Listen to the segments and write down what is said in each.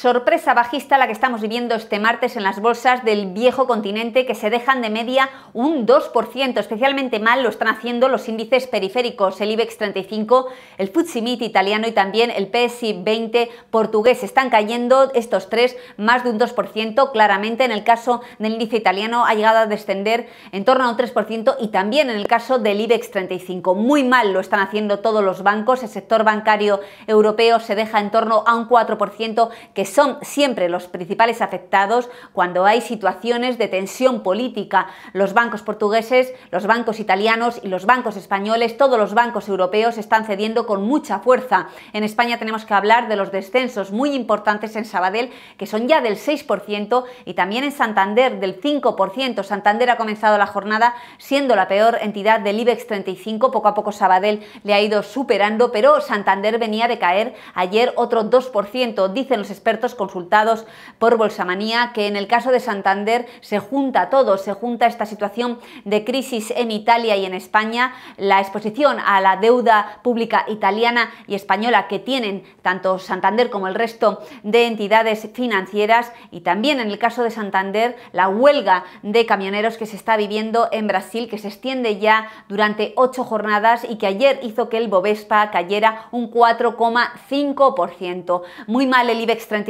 Sorpresa bajista la que estamos viviendo este martes en las bolsas del viejo continente que se dejan de media un 2%. Especialmente mal lo están haciendo los índices periféricos, el IBEX 35, el FTSE italiano y también el PSI 20 portugués. Están cayendo estos tres más de un 2%. Claramente en el caso del índice italiano ha llegado a descender en torno a un 3% y también en el caso del IBEX 35. Muy mal lo están haciendo todos los bancos. El sector bancario europeo se deja en torno a un 4% que son siempre los principales afectados cuando hay situaciones de tensión política. Los bancos portugueses, los bancos italianos y los bancos españoles, todos los bancos europeos están cediendo con mucha fuerza. En España tenemos que hablar de los descensos muy importantes en Sabadell, que son ya del 6%, y también en Santander del 5%. Santander ha comenzado la jornada siendo la peor entidad del IBEX 35. Poco a poco Sabadell le ha ido superando, pero Santander venía de caer ayer otro 2%, dicen los expertos consultados por Bolsamanía que en el caso de Santander se junta todo, se junta esta situación de crisis en Italia y en España, la exposición a la deuda pública italiana y española que tienen tanto Santander como el resto de entidades financieras y también en el caso de Santander la huelga de camioneros que se está viviendo en Brasil, que se extiende ya durante ocho jornadas y que ayer hizo que el Bovespa cayera un 4,5%. Muy mal el IBEX 35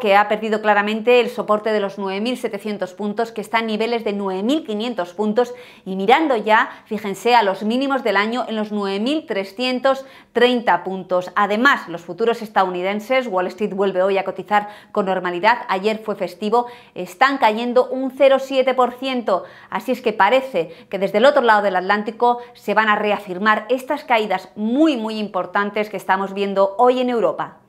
que ha perdido claramente el soporte de los 9.700 puntos, que está en niveles de 9.500 puntos y mirando ya, fíjense, a los mínimos del año en los 9.330 puntos. Además, los futuros estadounidenses, Wall Street vuelve hoy a cotizar con normalidad, ayer fue festivo, están cayendo un 0,7%, así es que parece que desde el otro lado del Atlántico se van a reafirmar estas caídas muy muy importantes que estamos viendo hoy en Europa.